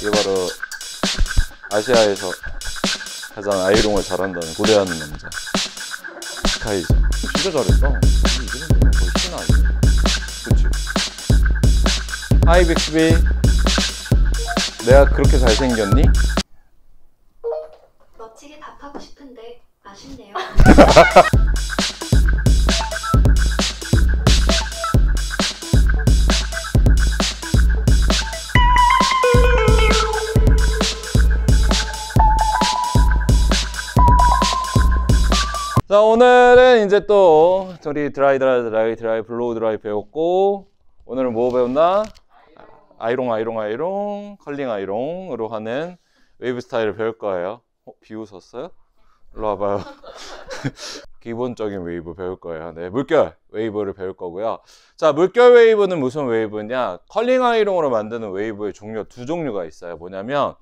이게 바로 아시아에서 가장 아이롱을 잘한다는 고려하는 남자 스카이죠 진짜 잘했어 이게 정 거의 신화 아니야 그치 하이 빅스비 내가 그렇게 잘생겼니? 멋지게 답하고 싶은데 아쉽네요 자 오늘은 이제 또 우리 드라이 드라이 드라이 드라이 블로우 드라이 배웠고 오늘은 뭐 배웠나? 아이롱 아이롱 아이롱 컬링 아이롱으로 하는 웨이브 스타일을 배울 거예요 어, 비웃었어요? 일로 와봐요 기본적인 웨이브 배울 거예요 네, 물결 웨이브를 배울 거고요 자 물결 웨이브는 무슨 웨이브냐 컬링 아이롱으로 만드는 웨이브의 종류 두 종류가 있어요 뭐냐면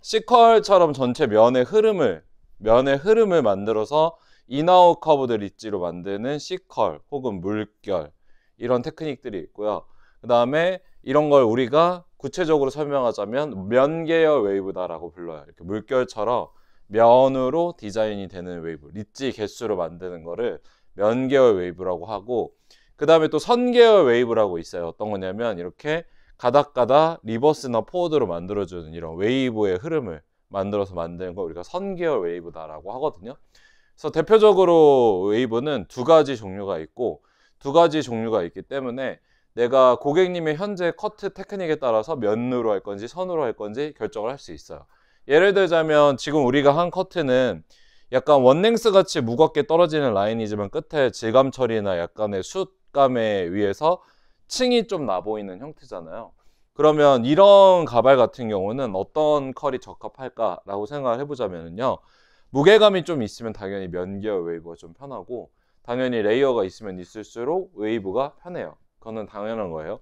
시컬처럼 전체 면의 흐름을 면의 흐름을 만들어서 인아웃 커브드 리지로 만드는 시컬 혹은 물결 이런 테크닉들이 있고요. 그 다음에 이런 걸 우리가 구체적으로 설명하자면 면계열 웨이브다라고 불러요. 이렇게 물결처럼 면으로 디자인이 되는 웨이브, 리지 개수로 만드는 거를 면계열 웨이브라고 하고 그 다음에 또 선계열 웨이브라고 있어요. 어떤 거냐면 이렇게 가닥가닥 리버스나 포워드로 만들어주는 이런 웨이브의 흐름을 만들어서 만드는 걸 우리가 선계열 웨이브다라고 하거든요. 그래서 대표적으로 웨이브는 두 가지 종류가 있고 두 가지 종류가 있기 때문에 내가 고객님의 현재 커트 테크닉에 따라서 면으로 할 건지 선으로 할 건지 결정을 할 수 있어요. 예를 들자면 지금 우리가 한 커트는 약간 원랭스 같이 무겁게 떨어지는 라인이지만 끝에 질감 처리나 약간의 숱감에 의해서 층이 좀 나 보이는 형태잖아요. 그러면 이런 가발 같은 경우는 어떤 컬이 적합할까라고 생각을 해보자면요. 무게감이 좀 있으면 당연히 면기어 웨이브가 좀 편하고 당연히 레이어가 있으면 있을수록 웨이브가 편해요. 그거는 당연한 거예요.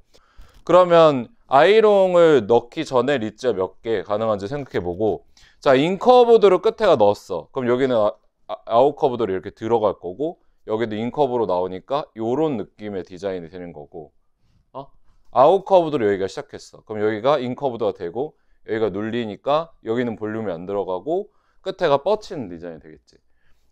그러면 아이롱을 넣기 전에 리츠가 몇개 가능한지 생각해보고 자 인커브드로 끝에가 넣었어. 그럼 여기는 아, 아 아웃커브드로 이렇게 들어갈 거고 여기도 인커브로 나오니까 이런 느낌의 디자인이 되는 거고 어? 아웃커브드로 여기가 시작했어. 그럼 여기가 인커브드가 되고 여기가 눌리니까 여기는 볼륨이 안 들어가고 끝에가 뻗치는 디자인이 되겠지.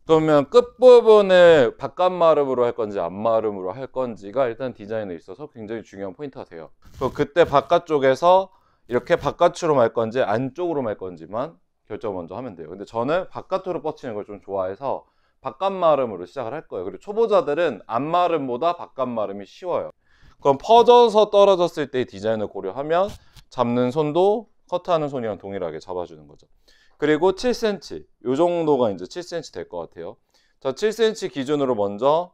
그러면 끝부분을 바깥 마름으로 할 건지 앞 마름으로 할 건지가 일단 디자인에 있어서 굉장히 중요한 포인트가 돼요. 그럼 그때 바깥쪽에서 이렇게 바깥으로 말 건지 안쪽으로 말 건지만 결정 먼저 하면 돼요. 근데 저는 바깥으로 뻗치는 걸 좀 좋아해서 바깥 마름으로 시작을 할 거예요. 그리고 초보자들은 앞 마름보다 바깥 마름이 쉬워요. 그럼 퍼져서 떨어졌을 때 디자인을 고려하면 잡는 손도 커트하는 손이랑 동일하게 잡아주는 거죠. 그리고 7cm 이 정도가 이제 7cm 될 것 같아요. 자 7cm 기준으로 먼저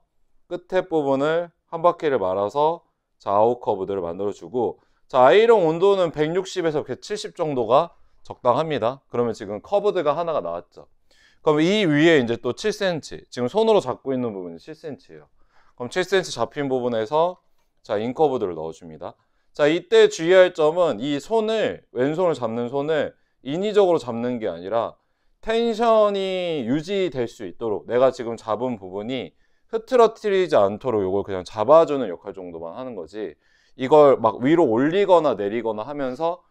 끝에 부분을 한 바퀴를 말아서 좌우 커브들을 만들어주고 자 아이롱 온도는 160에서 7 0 정도가 적당합니다. 그러면 지금 커브드가 하나가 나왔죠. 그럼 이 위에 이제 또 7cm 지금 손으로 잡고 있는 부분이 7cm예요. 그럼 7cm 잡힌 부분에서 자 인커브드를 넣어줍니다. 자 이때 주의할 점은 이 손을 왼손을 잡는 손을 인위적으로 잡는 게 아니라 텐션이 유지될 수 있도록 내가 지금 잡은 부분이 흐트러뜨리지 않도록 이걸 그냥 잡아주는 역할 정도만 하는 거지 이걸 막 위로 올리거나 내리거나 하면서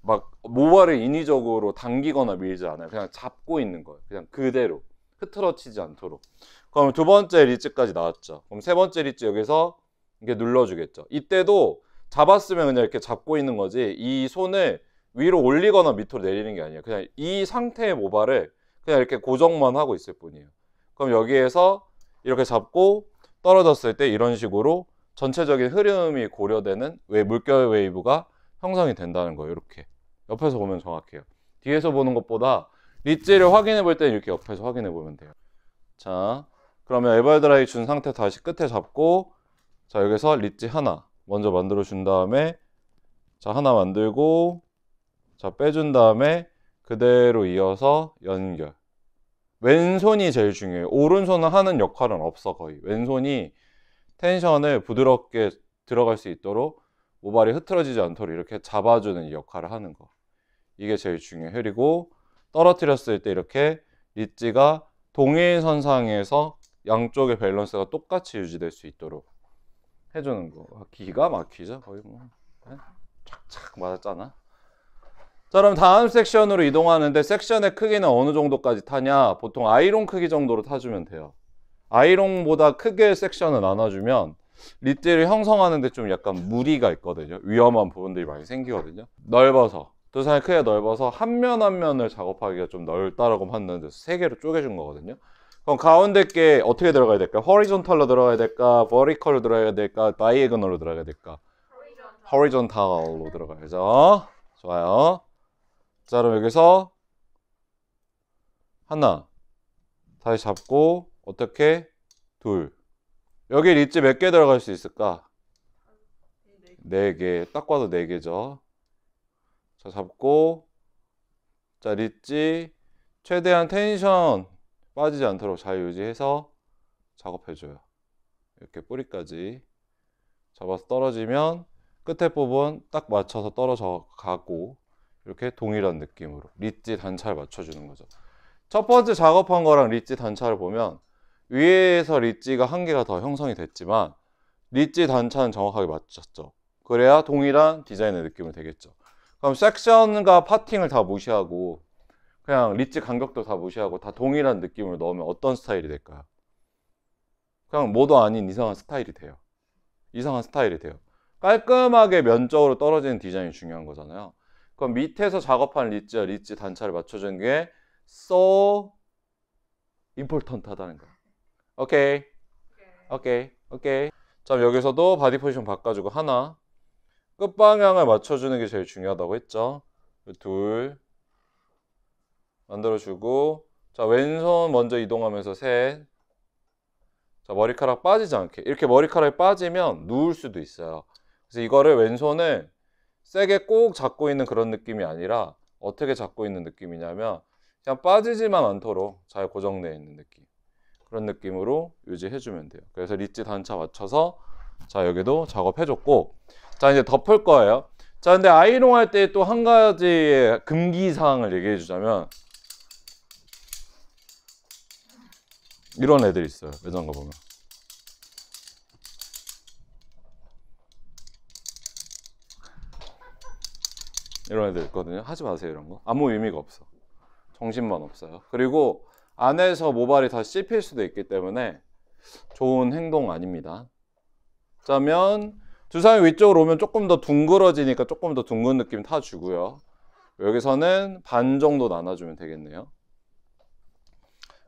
막 모발을 인위적으로 당기거나 밀지 않아요 그냥 잡고 있는 거예요 그냥 그대로 흐트러치지 않도록 그럼 두 번째 리츠까지 나왔죠 그럼 세 번째 리츠 여기서 이게 눌러주겠죠 이때도 잡았으면 그냥 이렇게 잡고 있는 거지 이 손을 위로 올리거나 밑으로 내리는 게 아니에요. 그냥 이 상태의 모발을 그냥 이렇게 고정만 하고 있을 뿐이에요. 그럼 여기에서 이렇게 잡고 떨어졌을 때 이런 식으로 전체적인 흐름이 고려되는 왜 물결 웨이브가 형성이 된다는 거예요. 이렇게 옆에서 보면 정확해요. 뒤에서 보는 것보다 리지를 확인해 볼 때는 이렇게 옆에서 확인해 보면 돼요. 자, 그러면 에발드라이 준 상태 다시 끝에 잡고 자 여기서 리지 하나 먼저 만들어 준 다음에 자 하나 만들고 자, 빼준 다음에 그대로 이어서 연결. 왼손이 제일 중요해요. 오른손은 하는 역할은 없어, 거의. 왼손이 텐션을 부드럽게 들어갈 수 있도록 모발이 흐트러지지 않도록 이렇게 잡아주는 역할을 하는 거. 이게 제일 중요해요. 그리고 떨어뜨렸을 때 이렇게 리지가 동일 선상에서 양쪽의 밸런스가 똑같이 유지될 수 있도록 해주는 거. 기가 막히죠, 거의 뭐. 네? 착착 맞았잖아. 자 그럼 다음 섹션으로 이동하는데 섹션의 크기는 어느 정도까지 타냐 보통 아이롱 크기 정도로 타주면 돼요 아이롱보다 크게 섹션을 나눠주면 리띠를 형성하는데 좀 약간 무리가 있거든요 위험한 부분들이 많이 생기거든요 넓어서 두상이 크게 넓어서 한 면 한 면을 작업하기가 좀 넓다라고 봤는데 세 개로 쪼개준 거거든요 그럼 가운데 게 어떻게 들어가야 될까? 허리존탈로 들어가야 될까? 버리컬로 들어가야 될까? 다이에그널로 들어가야 될까? 허리존탈로 들어가야죠 좋아요 자 그럼 여기서 하나 다시 잡고 어떻게 둘 여기 리츠 몇개 들어갈 수 있을까? 네 개 딱 봐도 네 개죠 자 잡고 자 리츠 최대한 텐션 빠지지 않도록 잘 유지해서 작업해줘요 이렇게 뿌리까지 잡아서 떨어지면 끝에 부분 딱 맞춰서 떨어져 가고 이렇게 동일한 느낌으로 리지 단차를 맞춰주는 거죠. 첫 번째 작업한 거랑 리지 단차를 보면 위에서 리지가 한 개가 더 형성이 됐지만 리지 단차는 정확하게 맞췄죠. 그래야 동일한 디자인의 느낌을 되겠죠. 그럼 섹션과 파팅을 다 무시하고 그냥 리지 간격도 다 무시하고 다 동일한 느낌을 넣으면 어떤 스타일이 될까요? 그냥 모도 아닌 이상한 스타일이 돼요. 이상한 스타일이 돼요. 깔끔하게 면적으로 떨어지는 디자인이 중요한 거잖아요. 그럼 밑에서 작업한 리츠와 리츠 단차를 맞춰준 게 so important 하다는 거야. 오케이. 오케이. 오케이. 자, 여기서도 바디 포지션 바꿔주고 하나. 끝방향을 맞춰주는 게 제일 중요하다고 했죠. 둘. 만들어주고. 자, 왼손 먼저 이동하면서 셋. 자, 머리카락 빠지지 않게. 이렇게 머리카락이 빠지면 누울 수도 있어요. 그래서 이거를 왼손을 세게 꼭 잡고 있는 그런 느낌이 아니라 어떻게 잡고 있는 느낌이냐면 그냥 빠지지만 않도록 잘 고정되어 있는 느낌 그런 느낌으로 유지해주면 돼요 그래서 리치 단차 맞춰서 자 여기도 작업해줬고 자 이제 덮을 거예요 자 근데 아이롱 할 때 또 한 가지 금기사항을 얘기해 주자면 이런 애들 있어요 매장가 보면 이런 애들 있거든요. 하지 마세요, 이런 거. 아무 의미가 없어. 정신만 없어요. 그리고 안에서 모발이 다 씹힐 수도 있기 때문에 좋은 행동 아닙니다. 짜면 주사위 위쪽으로 오면 조금 더 둥그러지니까 조금 더 둥근 느낌 타주고요. 여기서는 반 정도 나눠주면 되겠네요.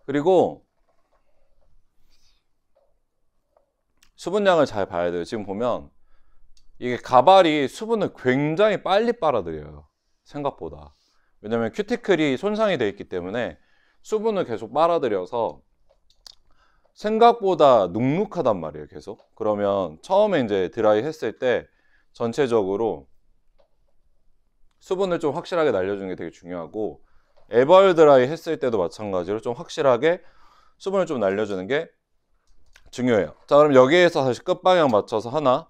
그리고 수분량을 잘 봐야 돼요. 지금 보면 이게 가발이 수분을 굉장히 빨리 빨아들여요. 생각보다. 왜냐면 큐티클이 손상이 되어 있기 때문에 수분을 계속 빨아들여서 생각보다 눅눅하단 말이에요. 계속. 그러면 처음에 이제 드라이 했을 때 전체적으로 수분을 좀 확실하게 날려주는 게 되게 중요하고 에벌 드라이 했을 때도 마찬가지로 좀 확실하게 수분을 좀 날려주는 게 중요해요. 자 그럼 여기에서 다시 끝방향 맞춰서 하나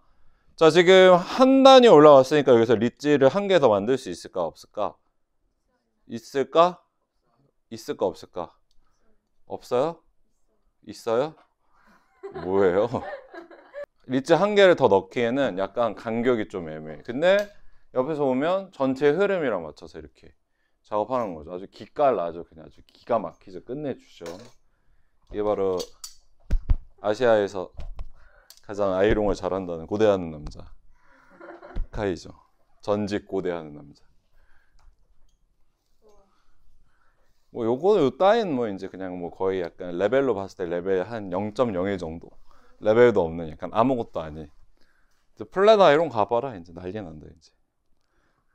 자, 지금 한 단이 올라왔으니까 여기서 리지를 한 개 더 만들 수 있을까, 없을까? 있을까? 있을까, 없을까? 없어요? 있어요? 뭐예요? 리지 한 개를 더 넣기에는 약간 간격이 좀 애매해. 근데 옆에서 보면 전체 흐름이랑 맞춰서 이렇게 작업하는 거죠. 아주 기깔나죠. 그냥 아주 기가 막히죠. 끝내주죠. 이게 바로 아시아에서 가장 아이롱을 잘한다는 고대하는 남자 카이죠. 전직 고대하는 남자. 뭐 요거는 따윈 뭐 이제 그냥 뭐 거의 약간 레벨로 봤을 때 레벨 한0.01 정도 레벨도 없는 약간 아무것도 아닌 이제 플랫 아이롱 가봐라 이제 난리 난다 이제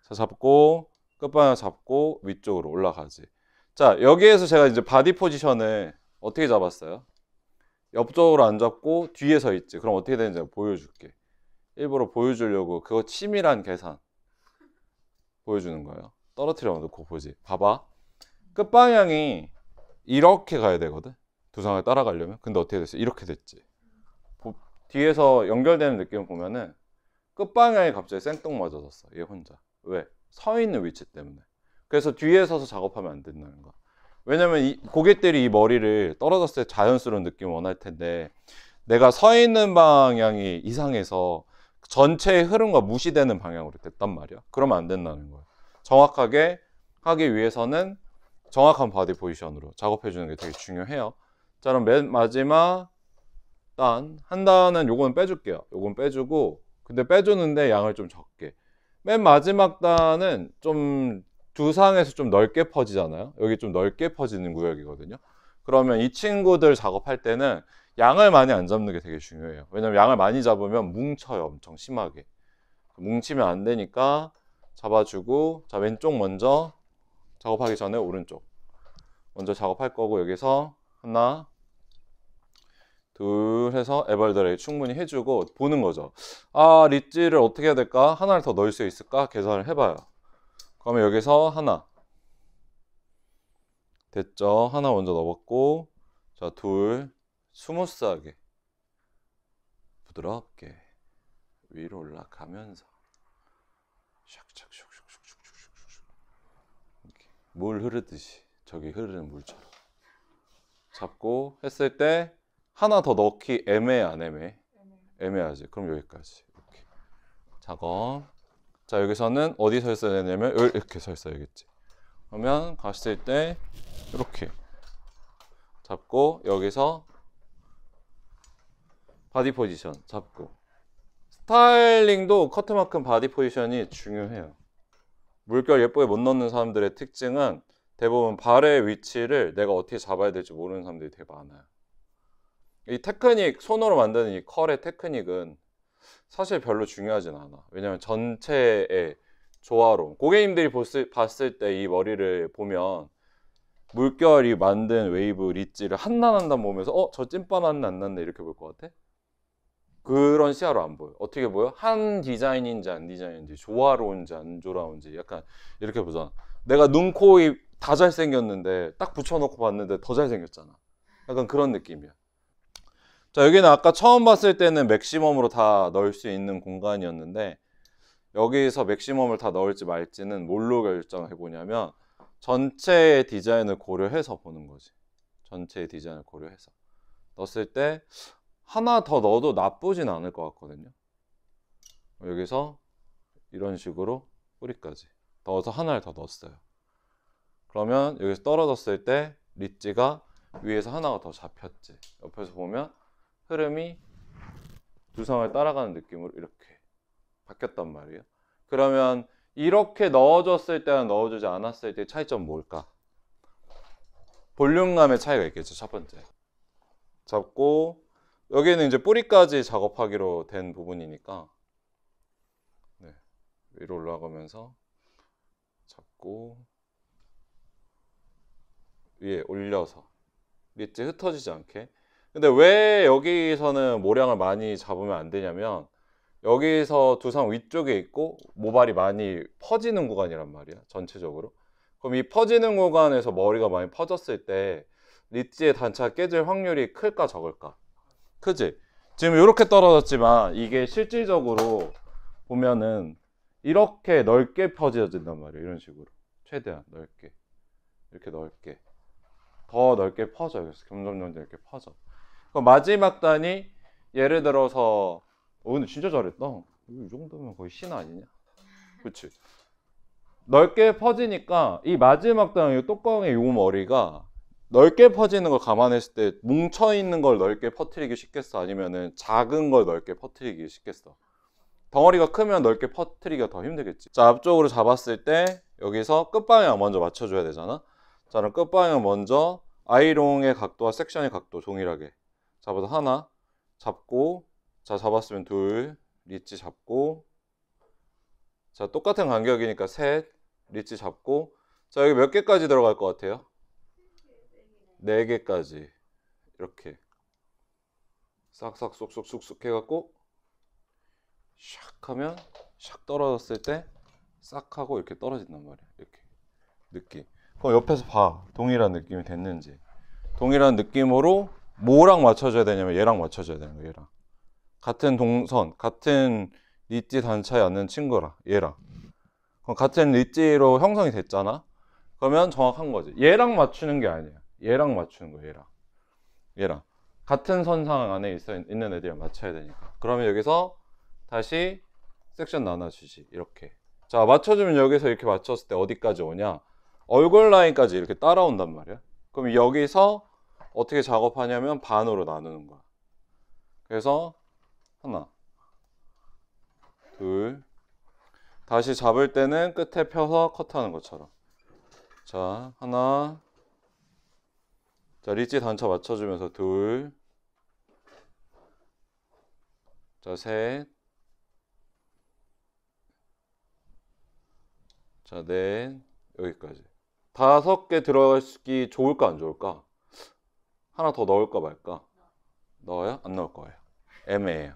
자 잡고 끝방향 잡고 위쪽으로 올라가지 자 여기에서 제가 이제 바디 포지션을 어떻게 잡았어요? 옆쪽으로 앉았고 뒤에 서 있지. 그럼 어떻게 되는지 보여줄게. 일부러 보여주려고 그거 치밀한 계산 보여주는 거예요. 떨어뜨려 놓고 보지. 봐봐. 끝방향이 이렇게 가야 되거든. 두상을 따라가려면. 근데 어떻게 됐어? 이렇게 됐지. 뒤에서 연결되는 느낌을 보면은 끝방향이 갑자기 생뚱맞아졌어. 얘 혼자. 왜? 서 있는 위치 때문에. 그래서 뒤에 서서 작업하면 안 된다는 거야. 왜냐면 이 고객들이 이 머리를 떨어졌을 때 자연스러운 느낌 을 원할 텐데 내가 서 있는 방향이 이상해서 전체의 흐름과 무시되는 방향으로 됐단 말이야. 그러면 안 된다는 거예요. 정확하게 하기 위해서는 정확한 바디 포지션으로 작업해 주는 게 되게 중요해요. 자, 그럼 맨 마지막 단, 한 단은 요거는 빼줄게요. 요건 빼주고 근데 빼주는데 양을 좀 적게. 맨 마지막 단은 좀 주상에서 좀 넓게 퍼지잖아요. 여기 좀 넓게 퍼지는 구역이거든요. 그러면 이 친구들 작업할 때는 양을 많이 안 잡는 게 되게 중요해요. 왜냐면 양을 많이 잡으면 뭉쳐요. 엄청 심하게. 뭉치면 안 되니까 잡아주고 자 왼쪽 먼저 작업하기 전에 오른쪽 먼저 작업할 거고 여기서 하나 둘 해서 에벌더레이 충분히 해주고 보는 거죠 아 릿지를 어떻게 해야 될까 하나를 더 넣을 수 있을까 계산을 해봐요 그러면 여기서 하나 됐죠? 하나 먼저 넣어봤고 자, 둘 스무스하게 부드럽게 위로 올라가면서 샥샥샥샥샥샥샥샥 이렇게 물 흐르듯이 저기 흐르는 물처럼 잡고 했을 때 하나 더 넣기 애매해 안 애매해? 애매하지. 그럼 여기까지 이렇게 작업 자 여기서는 어디 서 있어야 되냐면 이렇게 서 있어야겠지 그러면 갔을 때 이렇게 잡고 여기서 바디 포지션 잡고 스타일링도 커트만큼 바디 포지션이 중요해요 물결 예쁘게 못 넣는 사람들의 특징은 대부분 발의 위치를 내가 어떻게 잡아야 될지 모르는 사람들이 되게 많아요 이 테크닉 손으로 만드는 이 컬의 테크닉은 사실 별로 중요하진 않아. 왜냐면 전체의 조화로움. 고객님들이 보스, 봤을 때 이 머리를 보면 물결이 만든 웨이브 리치를 한단한단 보면서 어? 저 찐빠만 안 났네 이렇게 볼 것 같아? 그런 시야로 안 보여. 어떻게 보여? 한 디자인인지 안 디자인인지 조화로운지 안 조화로운지 약간 이렇게 보잖아. 내가 눈, 코, 입 다 잘생겼는데 딱 붙여놓고 봤는데 더 잘생겼잖아. 약간 그런 느낌이야. 자 여기는 아까 처음 봤을 때는 맥시멈으로 다 넣을 수 있는 공간이었는데 여기서 맥시멈을 다 넣을지 말지는 뭘로 결정해 보냐면 전체의 디자인을 고려해서 보는 거지 전체의 디자인을 고려해서 넣었을 때 하나 더 넣어도 나쁘진 않을 것 같거든요 여기서 이런 식으로 뿌리까지 넣어서 하나를 더 넣었어요 그러면 여기서 떨어졌을 때리지가 위에서 하나가 더 잡혔지 옆에서 보면 흐름이 두상을 따라가는 느낌으로 이렇게 바뀌었단 말이에요. 그러면 이렇게 넣어줬을 때랑 넣어주지 않았을 때 차이점 뭘까? 볼륨감의 차이가 있겠죠, 첫 번째. 잡고 여기는 이제 뿌리까지 작업하기로 된 부분이니까 네, 위로 올라가면서 잡고 위에 올려서 리츠 흩어지지 않게 근데 왜 여기서는 모량을 많이 잡으면 안 되냐면 여기서 두상 위쪽에 있고 모발이 많이 퍼지는 구간이란 말이야 전체적으로 그럼 이 퍼지는 구간에서 머리가 많이 퍼졌을 때 리치의 단차 깨질 확률이 클까 적을까 크지? 지금 이렇게 떨어졌지만 이게 실질적으로 보면은 이렇게 넓게 퍼져진단 말이야 이런 식으로 최대한 넓게 이렇게 넓게 더 넓게 퍼져 요래서 점점 점점 이렇게 퍼져 마지막 단이 예를 들어서 오늘 어, 진짜 잘했다. 이 정도면 거의 신 아니냐? 그치? 넓게 퍼지니까 이 마지막 단이 뚜껑의 요 머리가 넓게 퍼지는 걸 감안했을 때 뭉쳐 있는 걸 넓게 퍼뜨리기 쉽겠어? 아니면은 작은 걸 넓게 퍼뜨리기 쉽겠어? 덩어리가 크면 넓게 퍼뜨리기가 더 힘들겠지. 자, 앞쪽으로 잡았을 때 여기서 끝방향 먼저 맞춰줘야 되잖아. 자, 그럼 끝방향 먼저 아이롱의 각도와 섹션의 각도 동일하게 잡아서 하나 잡고 자 잡았으면 둘 리치 잡고 자 똑같은 간격이니까 셋 리치 잡고 자 여기 몇 개까지 들어갈 것 같아요? 네, 네, 네 개까지 이렇게 싹싹 쏙쏙 쏙쏙 해갖고 샥 하면 샥 떨어졌을 때 싹 하고 이렇게 떨어진단 말이야 이렇게 느낌 그럼 옆에서 봐 동일한 느낌이 됐는지 동일한 느낌으로 뭐랑 맞춰줘야 되냐면 얘랑 맞춰줘야 되는 거야 얘랑 같은 동선 같은 리띠 단차에 앉는 친구라 얘랑 그럼 같은 리띠로 형성이 됐잖아 그러면 정확한 거지 얘랑 맞추는 게 아니야 얘랑 맞추는 거야 얘랑 얘랑 같은 선상 안에 있어 있는 애들이랑 맞춰야 되니까 그러면 여기서 다시 섹션 나눠주지 이렇게 자 맞춰주면 여기서 이렇게 맞췄을 때 어디까지 오냐 얼굴 라인까지 이렇게 따라온단 말이야 그럼 여기서 어떻게 작업하냐면 반으로 나누는 거야. 그래서 하나, 둘, 다시 잡을 때는 끝에 펴서 컷하는 것처럼. 자, 하나. 자, 리치 단차 맞춰주면서 둘. 자, 셋. 자, 넷. 여기까지. 다섯 개 들어가기 좋을까, 안 좋을까? 하나 더 넣을까 말까? 넣어요? 안 넣을 거예요. 애매해요.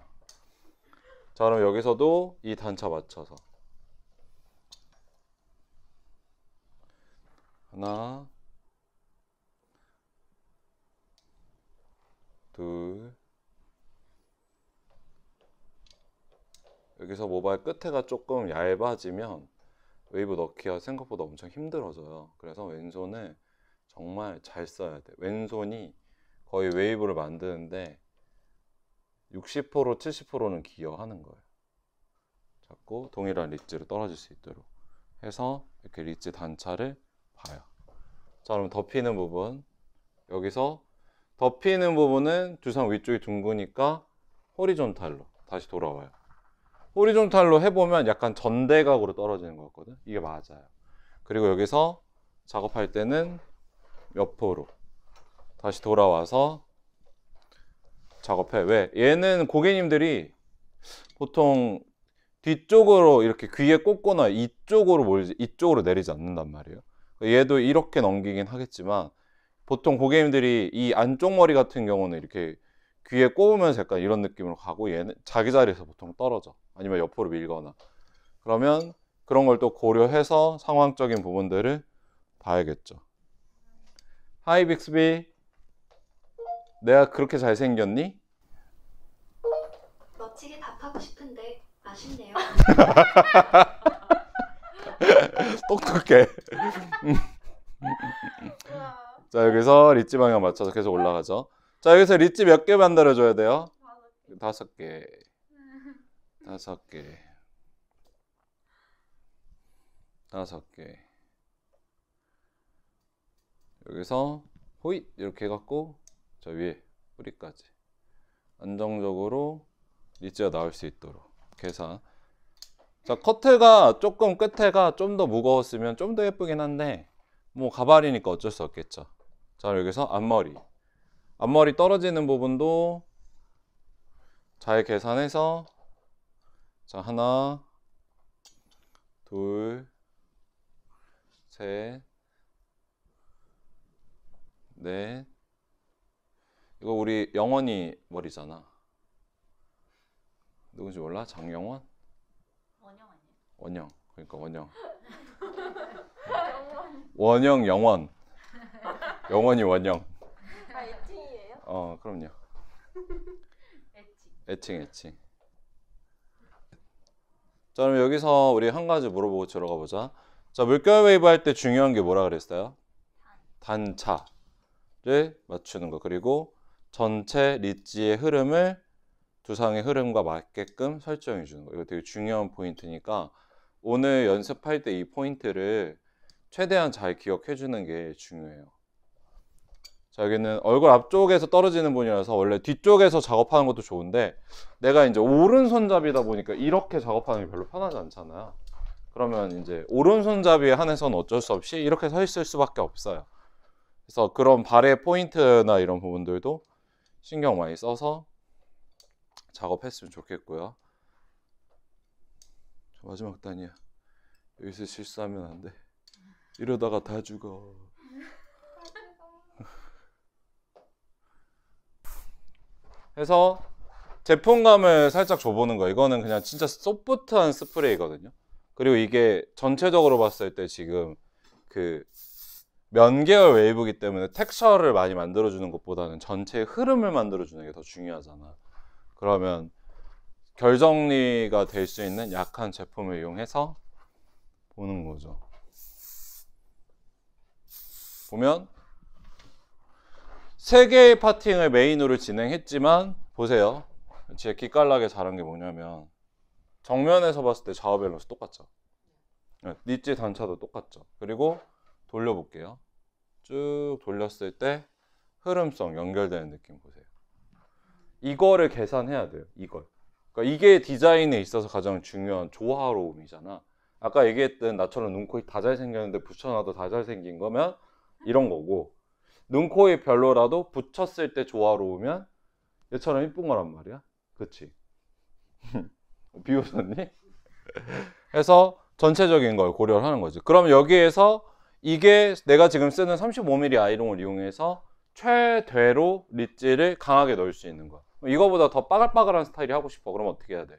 자, 그럼 여기서도 이 단차 맞춰서 하나 둘 여기서 모발 끝에가 조금 얇아지면 웨이브 넣기가 생각보다 엄청 힘들어져요. 그래서 왼손을 정말 잘 써야 돼. 왼손이 거의 웨이브를 만드는데 60% 70%는 기여하는 거예요. 자꾸 동일한 리츠로 떨어질 수 있도록 해서 이렇게 리츠 단차를 봐요. 자 그럼 덮이는 부분 여기서 덮이는 부분은 주상 위쪽이 둥그니까 호리존탈로 다시 돌아와요. 호리존탈로 해보면 약간 전대각으로 떨어지는 것 같거든. 이게 맞아요. 그리고 여기서 작업할 때는 옆으로 다시 돌아와서 작업해. 왜? 얘는 고객님들이 보통 뒤쪽으로 이렇게 귀에 꽂거나 이쪽으로 몰지, 이쪽으로 내리지 않는단 말이에요. 얘도 이렇게 넘기긴 하겠지만 보통 고객님들이 이 안쪽 머리 같은 경우는 이렇게 귀에 꼽으면서 약간 이런 느낌으로 가고 얘는 자기 자리에서 보통 떨어져. 아니면 옆으로 밀거나. 그러면 그런 걸 또 고려해서 상황적인 부분들을 봐야겠죠. 하이 빅스비. 내가 그렇게 잘생겼니? 멋지게 답하고 싶은데 아쉽네요. 똑똑해. 자 여기서 리치 방향 맞춰서 계속 올라가죠. 자 여기서 리치 몇 개 만들어줘야 돼요? 다섯 개. 다섯 개. 다섯 개. 여기서 호잇 이렇게 해갖고 저 위에 뿌리까지 안정적으로 리지가 나올 수 있도록 계산 자 커트가 조금 끝에가 좀 더 무거웠으면 좀 더 예쁘긴 한데 뭐 가발이니까 어쩔 수 없겠죠 자 여기서 앞머리 앞머리 떨어지는 부분도 잘 계산해서 자 하나 둘셋넷 이거 우리 영원히 머리잖아. 누군지 몰라? 정영원? 원영 아니야? 원영. 그러니까 원영. 원영 영원. 영원이 원영. 아 애칭이에요? 어 그럼요. 애칭. 애칭 애칭. 자 그럼 여기서 우리 한 가지 물어보고 들어가 보자. 자 물결 웨이브 할 때 중요한 게 뭐라 그랬어요? 단차. 를 맞추는 거 그리고 전체 리지의 흐름을 두상의 흐름과 맞게끔 설정해 주는 거예요. 이거 되게 중요한 포인트니까 오늘 연습할 때 이 포인트를 최대한 잘 기억해 주는 게 중요해요. 자, 여기는 얼굴 앞쪽에서 떨어지는 분이라서 원래 뒤쪽에서 작업하는 것도 좋은데 내가 이제 오른손잡이다 보니까 이렇게 작업하는 게 별로 편하지 않잖아요. 그러면 이제 오른손잡이에 한해서는 어쩔 수 없이 이렇게 서 있을 수밖에 없어요. 그래서 그런 발의 포인트나 이런 부분들도 신경 많이 써서 작업했으면 좋겠고요. 마지막 단이야. 여기서 실수하면 안 돼. 이러다가 다 죽어. 해서 제품감을 살짝 줘보는 거. 이거는 그냥 진짜 소프트한 스프레이거든요. 그리고 이게 전체적으로 봤을 때 지금 그 면계열 웨이브기 이 때문에 텍스처를 많이 만들어주는 것보다는 전체의 흐름을 만들어주는 게 더 중요하잖아. 그러면 결정리가 될 수 있는 약한 제품을 이용해서 보는 거죠. 보면 세 개의 파팅을 메인으로 진행했지만 보세요. 제짜 기깔나게 잘한 게 뭐냐면 정면에서 봤을 때 좌우 밸런스 똑같죠. 네, 니치 단차도 똑같죠. 그리고 돌려볼게요. 쭉 돌렸을 때 흐름성 연결되는 느낌 보세요. 이거를 계산해야 돼요. 이걸. 그러니까 이게 디자인에 있어서 가장 중요한 조화로움이잖아. 아까 얘기했던 나처럼 눈, 코, 입다 잘생겼는데 붙여놔도 다 잘생긴 거면 이런 거고 눈, 코, 입 별로라도 붙였을 때 조화로우면 얘처럼 이쁜 거란 말이야. 그치? 비웃었니? 해서 전체적인 걸 고려를 하는 거지. 그럼 여기에서 이게 내가 지금 쓰는 35mm 아이롱을 이용해서 최대로 릿지를 강하게 넣을 수 있는 거 이거보다 더 빠글빠글한 스타일이 하고 싶어. 그럼 어떻게 해야 돼?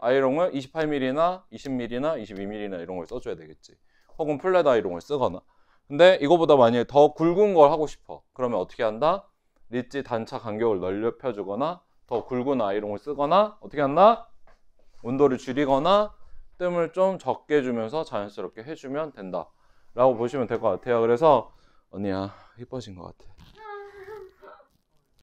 아이롱을 28mm나 20mm나 22mm나 이런 걸 써줘야 되겠지. 혹은 플랫 아이롱을 쓰거나. 근데 이거보다 만약에 더 굵은 걸 하고 싶어. 그러면 어떻게 한다? 릿지 단차 간격을 넓혀주거나 더 굵은 아이롱을 쓰거나 어떻게 한다? 온도를 줄이거나 뜸을 좀 적게 주면서 자연스럽게 해주면 된다. 라고 보시면 될 것 같아요. 그래서 언니야 이뻐진 것 같아.